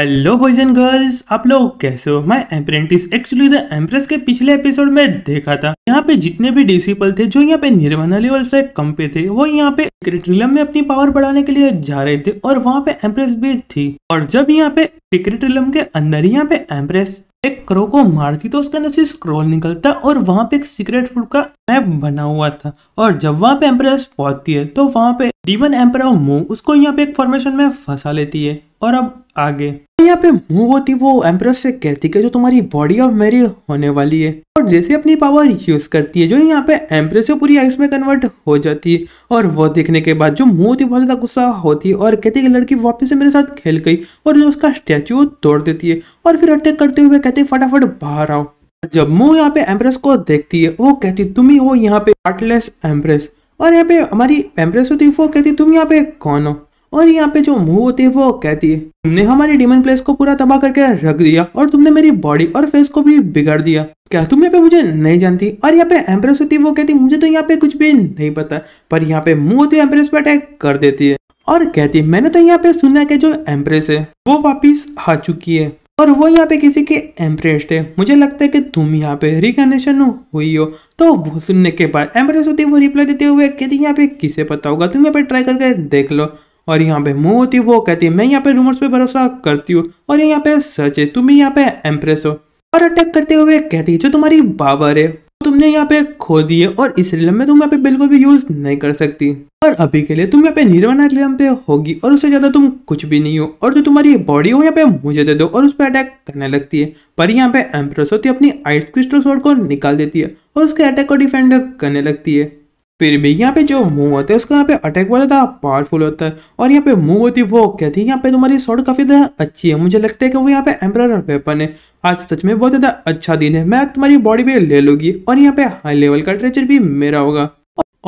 hello boys and girls आप लोग कैसे हो my apprentice actually the empress के पिछले एपिसोड में देखा था यहाँ पे जितने भी डिसिपल थे जो यहाँ पे निर्वाणा लेवल से कम पे थे वो यहाँ पे क्रिटिलम में अपनी पावर बढ़ाने के लिए जा रहे थे और वहाँ पे एम्प्रेस भी थी और जब यहाँ पे क्रिटिलम के अंदर यहाँ पे एम्प्रेस एक क्रो को मारती तो उसके अंदर से स्क्रोल निकलता और वहाँ पे एक सीक्रेट फूड का मैप बना हुआ था और जब वहाँ पे एम्प्रेस पहुंचती है तो वहाँ पे डीमन एम्प्रो मो उसको यहाँ पे एक फॉर्मेशन में फंसा लेती है और अब आगे यहाँ पे मूव होती वो एम्प्रेस से कहती है जो तुम्हारी बॉडी ऑफ मेरी होने वाली है और जैसे अपनी पावर यूज करती है जो यहाँ पे एम्प्रेस से पूरी आइस में कन्वर्ट हो जाती है और वो देखने के बाद जो मूव होती बहुत ज्यादा गुस्सा होती है और कहती है लड़की वापस से मेरे साथ खेल गई और जो उसका स्टैचू तोड़ देती है और फिर अटैक करते हुए कहती फटाफट बाहर आओ जब मुंह यहाँ पे एम्प्रेस को देखती है वो कहती तुम ही हो यहाँ पे आर्टलेस एम्प्रेस और यहाँ पे हमारी एम्प्रेस होती है वो कहती तुम यहाँ पे कौन हो और यहाँ पे जो मुंह होती है वो कहती है तुमने हमारे डिमन प्लेस को पूरा तबाह करके रख दिया और तुमने मेरी बॉडी और फेस को भी बिगाड़ दिया क्या तुम यहाँ पे मुझे नहीं जानती और यहाँ पे एम्प्रेस होती है वो कहती मुझे तो यहाँ पे कुछ भी नहीं पता पर यहाँ पे मुंह होती एम्प्रेस पे अटैक कर देती है और कहती है मैंने तो यहाँ पे सुना के जो एम्प्रेस है वो वापिस आ चुकी है और वो यहाँ पे किसी के एम्प्रेस है मुझे लगता है कि तुम यहाँ पे रिकनेक्शन हुई हो तो वो सुनने के बाद एम्प्रेस होती है वो रिप्लाई देते हुए कहती यहाँ पे किसे पता होगा तुम यहाँ पे ट्राई करके देख लो और यहाँ पे मुंह होती है वो कहती है मैं यहाँ पे रूमर्स पे भरोसा करती हूँ और ये यहाँ पे सच है तुम्हें यहाँ पे एम्प्रेस हो और अटैक करते हुए कहती है जो तुम्हारी बाबर है तुमने यहाँ पे खो दी है और इस रिलम में तुम यहाँ पे बिल्कुल भी यूज नहीं कर सकती और अभी के लिए तुम यहाँ पे निर्वाणा रिलम पे होगी और उससे ज्यादा तुम कुछ भी नहीं हो और जो तुम्हारी बॉडी हो यहाँ पे मुझे दे दो और उस पर अटैक करने लगती है पर यहाँ पे एम्प्रेस होती है अपनी आइस क्रिस्टल सोड को निकाल देती है और उसके अटैक को डिफेंड करने लगती है फिर भी यहाँ पे जो मूव होता है उसका यहाँ पे अटैक बहुत ज़्यादा पावरफुल होता है और यहाँ पे मूव होती है वो कहती है यहाँ पे तुम्हारी शॉर्ट काफ़ी ज़्यादा अच्छी है मुझे लगता है कि वो यहाँ पे एम्ब्रॉयडर वेपन है आज सच में बहुत ज़्यादा अच्छा दिन है मैं तुम्हारी बॉडी भी ले लूंगी और यहाँ पे हाई लेवल का ट्रेचर भी मेरा होगा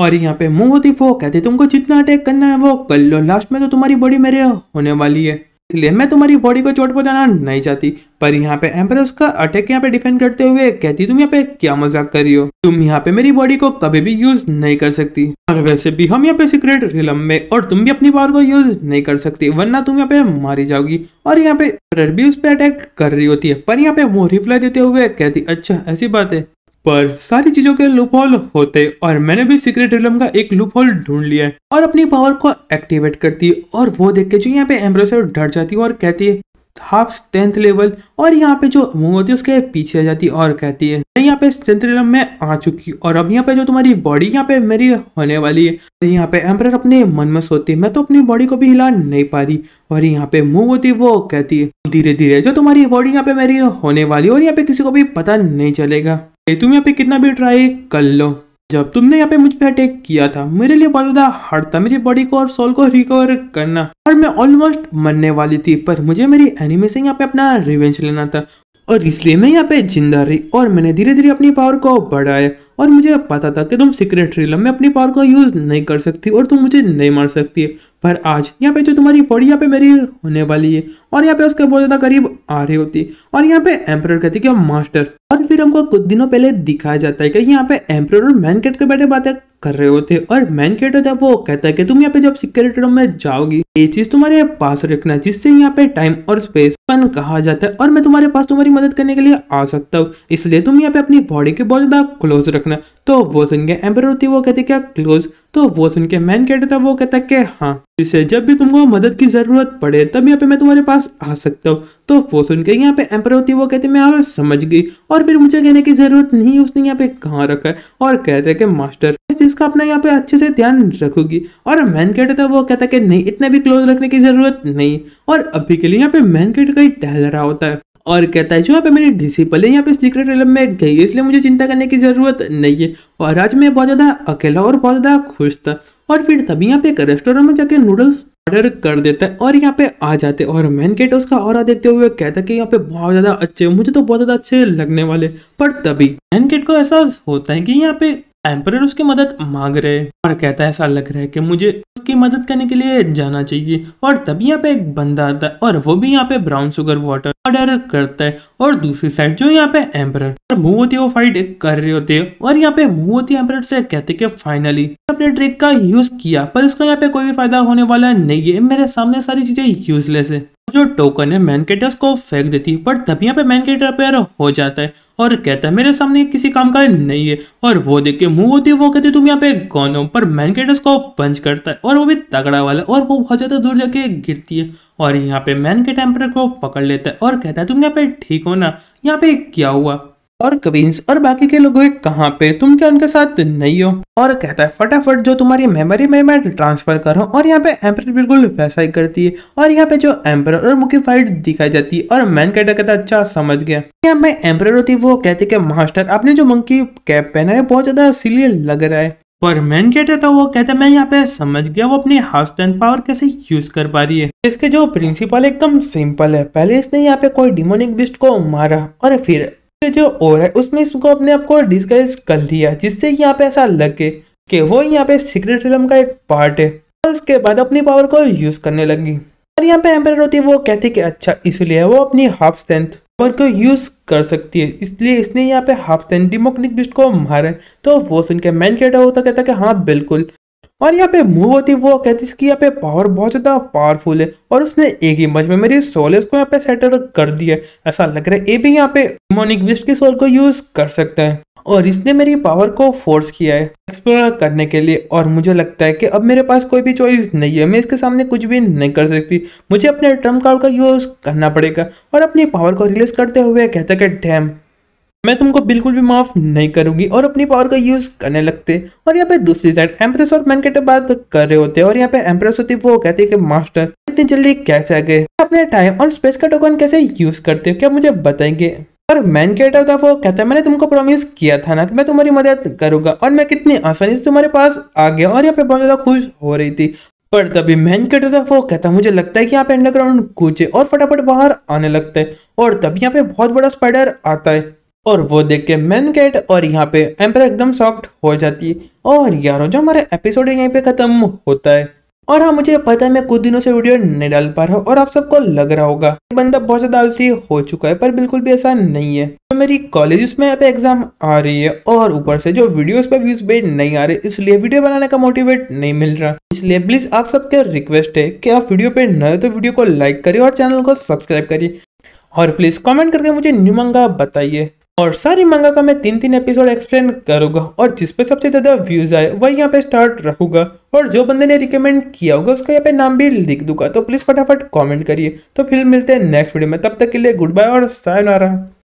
और यहाँ पे मूव होती वो कहती है तुमको जितना अटैक करना है वो कर लो लास्ट में तो तुम्हारी बॉडी मेरे होने वाली है इसलिए मैं तुम्हारी बॉडी को चोट पहुंचाना नहीं चाहती पर यहाँ पे एम्पर उसका अटैक यहाँ पे डिफेंड करते हुए कहती तुम यहाँ पे क्या मजाक कर रही हो तुम यहाँ पे मेरी बॉडी को कभी भी यूज नहीं कर सकती और वैसे भी हम यहाँ पे सीक्रेट रिलम में और तुम भी अपनी पावर को यूज नहीं कर सकती वरना तुम यहाँ पे मारी जाओगी और यहाँ पे भी उस पर अटैक कर रही होती है पर यहाँ पे वो रिप्लाई देते हुए कहती अच्छा ऐसी बात है पर सारी चीजों के लूप होल होते और मैंने भी सीक्रेट रिलम का एक लूप होल ढूंढ लिया और अपनी पावर को एक्टिवेट करती है और वो देख के जो यहाँ पे एम्ब्रोसर डर जाती है और कहती है हाफ स्ट्रेंथ लेवल और यहाँ पे जो मुंह होती है उसके पीछे आ जाती और कहती है मैं यहाँ पे रिलम में आ चुकी और अब यहाँ पे जो तुम्हारी बॉडी यहाँ पे मेरी होने वाली है तो यहाँ पे एम्पर अपने मन में सोती है मैं तो अपनी बॉडी को भी हिला नहीं पा रही और यहाँ पे मूव होती वो कहती है धीरे धीरे जो तुम्हारी बॉडी यहाँ पे मेरी होने वाली है और यहाँ पे किसी को भी पता नहीं चलेगा तुम यहाँ पे कितना भी ट्राई कर लो जब तुमने यहाँ पे मुझ पे अटैक किया था मेरे लिए बहुत ज्यादा हार्ड था मेरी बॉडी को और सोल को रिकवर करना और मैं ऑलमोस्ट मरने वाली थी पर मुझे मेरी एनिमी से यहाँ पे अपना रिवेंज लेना था और इसलिए मैं यहाँ पे जिंदा रही और मैंने धीरे धीरे अपनी पावर को बढ़ाया और मुझे अब पता था कि तुम सीक्रेट रिलम में अपनी पावर का यूज़ नहीं कर सकती और तुम मुझे नहीं मार सकती है पर आज यहाँ पे जो तुम्हारी बॉडी यहाँ पे मेरी होने वाली है और यहाँ पे उसके बहुत ज़्यादा करीब आ रही होती है और यहाँ पे एम्पर कहती है मास्टर और फिर हमको कुछ दिनों पहले दिखाया जाता है कि यहाँ पे एम्पर और मैन के बैठे बातें कर रहे होते और मैन केट होता है वो कहता है कि तुम यहाँ पे जब सिक्योरिटी रूम में जाओगी ये चीज तुम्हारे पास रखना जिससे यहाँ पे टाइम और स्पेस पन कहा जाता है और मैं तुम्हारे पास तुम्हारी मदद करने के लिए आ सकता हूँ इसलिए तुम यहाँ पे अपनी बॉडी के बहुत ज्यादा क्लोज रखना रखना तो वो सुन के एम्बर होती वो कहती क्या क्लोज तो वो सुन के मैन कहता था वो कहता के हाँ इससे जब भी तुमको मदद की जरूरत पड़े तब यहाँ पे मैं तुम्हारे पास आ सकता हूँ तो वो सुन के यहाँ पे एम्पर होती वो कहती मैं यहाँ समझ गई और फिर मुझे कहने की जरूरत नहीं उसने यहाँ पे कहाँ रखा है और कहते के मास्टर इस अपना यहाँ पे अच्छे से ध्यान रखूंगी और मैन कहता था वो कहता कि नहीं इतना भी क्लोज रखने की जरूरत नहीं और अभी के लिए यहाँ पे मैन कैट का ही टहल रहा होता है और कहता है जो यहाँ पे मेरी डिसिपल है यहाँ पे सीक्रेट रेलम में गई है इसलिए मुझे चिंता करने की ज़रूरत नहीं है और आज मैं बहुत ज़्यादा अकेला और बहुत ज़्यादा खुश था और फिर तभी यहाँ पे एक रेस्टोरेंट में जाके नूडल्स ऑर्डर कर देता है और यहाँ पे आ जाते और मैन गेट उसका और देखते हुए कहता है कि यहाँ पे बहुत ज़्यादा अच्छे मुझे तो बहुत ज़्यादा अच्छे लगने वाले पर तभी मैन गेट को एहसास होता है कि यहाँ पे एम्पर उसकी मदद मांग रहे और कहता है ऐसा लग रहा है कि मुझे उसकी मदद करने के लिए जाना चाहिए और तभी यहाँ पे एक बंदा आता है और वो भी यहाँ पे ब्राउन शुगर वाटर ऑर्डर करता है और दूसरी साइड जो यहाँ पे एम्पर और मुंह होती है वो फाइट कर रहे होते हैं और यहाँ पे मुंह होती एम्पर से कहते कि फाइनली अपने ट्रिक का यूज किया पर इसका यहाँ पे कोई भी फायदा होने वाला नहीं है मेरे सामने सारी चीजें यूजलेस है जो टोकन है मैनकेटर को फेंक देती है पर तभी यहाँ पे मैनकेटर पेयर हो जाता है और कहता है मेरे सामने किसी काम का नहीं है और वो देख के मुंह होती है वो कहते तुम यहाँ पे कौन हो पर मैनकेटस को पंच करता है और वो भी तगड़ा वाला और वो बहुत ज़्यादा दूर जाके गिरती है और यहाँ पे मैन के टेम्पर को पकड़ लेता है और कहता है तुम यहाँ पे ठीक हो ना यहाँ पे क्या हुआ और क्वींस और बाकी के लोग कहाँ पे तुम क्या उनके साथ नहीं हो और कहता है फटाफट जो तुम्हारी मेमोरी में मैं ट्रांसफर करो और यहाँ पे एम्पर बिल्कुल वैसा ही करती है और यहाँ पे जो एम्पर और मुख्य फाइट दिखाई जाती है और मैन कहता कहता अच्छा समझ गया यहाँ मैं एम्पर होती वो कहती है मास्टर आपने जो मंकी कैप पहना है बहुत ज्यादा सीलियर लग रहा है पर मैन कहता था वो कहता मैं यहाँ पे समझ गया वो अपनी हाउस एंड पावर कैसे यूज कर पा रही है इसके जो प्रिंसिपल एकदम सिंपल है पहले इसने यहाँ पे कोई डिमोनिक बिस्ट को मारा और फिर जो और है उसमें इसको अपने आप को डिस्करेज कर लिया जिससे यहाँ पे ऐसा लगे कि वो यहाँ पे सीक्रेट रिलम का एक पार्ट है और उसके बाद अपनी पावर को यूज करने लगी और यहाँ पे एम्पर होती है वो कहती कि अच्छा इसलिए वो अपनी हाफ स्ट्रेंथ पावर को यूज कर सकती है इसलिए इसने यहाँ पे हाफ स्ट्रेंथ डिमोक्रेटिक बिस्ट को मारा है तो वो सुन के मैन कहता होता कहता कि हाँ बिल्कुल और यहाँ पे मूव होती वो कहती इसकी यहाँ पे पावर बहुत ज़्यादा पावरफुल है और उसने एक ही मच में मेरी सोल को यहाँ पे सेटल कर दिया ऐसा लग रहा है ये भी यहाँ पे मोनिक विस्ट की सोल को यूज़ कर सकता है और इसने मेरी पावर को फोर्स किया है एक्सप्लोर करने के लिए और मुझे लगता है कि अब मेरे पास कोई भी चॉइस नहीं है मैं इसके सामने कुछ भी नहीं कर सकती मुझे अपने ट्रम्प कार्ड का यूज़ करना पड़ेगा और अपनी पावर को रिलीज करते हुए कहता कि डैम मैं तुमको बिल्कुल भी माफ नहीं करूंगी और अपनी पावर का यूज करने लगते और यहाँ पे दूसरी साइड एम्प्रेस और मैनकेट बात कर रहे होते और यहाँ पे एम्प्रेस होती वो कहती है कि मास्टर इतनी जल्दी कैसे आ गए अपने टाइम और स्पेस का टोकन कैसे यूज करते हो क्या मुझे बताएंगे और मैन कहता था वो कहता है मैंने तुमको प्रोमिस किया था ना कि मैं तुम्हारी मदद करूंगा और मैं कितनी आसानी से तुम्हारे पास आ गया और यहाँ पे बहुत ज्यादा खुश हो रही थी पर तभी मैन कहता था वो कहता है मुझे लगता है कि यहाँ पे अंडरग्राउंड कूचे और फटाफट बाहर आने लगता है और तभी यहाँ पे बहुत बड़ा स्पाइडर आता है और वो देख के मैन गेट और यहाँ पे एम्पर एकदम सॉफ्ट हो जाती है और यारो जो हमारा एपिसोड है यहीं पे खत्म होता है और हाँ मुझे पता है मैं कुछ दिनों से वीडियो नहीं डाल पा रहा हूँ और आप सबको लग रहा होगा बंदा बहुत ज्यादा आलसी हो चुका है पर बिल्कुल भी ऐसा नहीं है तो मेरी कॉलेज में यहाँ पे एग्जाम आ रही है और ऊपर से जो वीडियोस पे व्यूज भी नहीं आ रहे इसलिए वीडियो बनाने का मोटिवेट नहीं मिल रहा इसलिए प्लीज आप सबके रिक्वेस्ट है की आप वीडियो पे नए तो वीडियो को लाइक करिए और चैनल को सब्सक्राइब करिए और प्लीज कॉमेंट करके मुझे निमंगा बताइए और सारी मंगा का मैं तीन तीन एपिसोड एक्सप्लेन करूंगा और जिसपे सबसे ज़्यादा व्यूज़ आए वही यहाँ पे स्टार्ट रखूंगा और जो बंदे ने रिकमेंड किया होगा उसका यहाँ पे नाम भी लिख दूंगा तो प्लीज़ फटाफट कमेंट करिए तो फिर मिलते हैं नेक्स्ट वीडियो में तब तक के लिए गुड बाय और सायनारा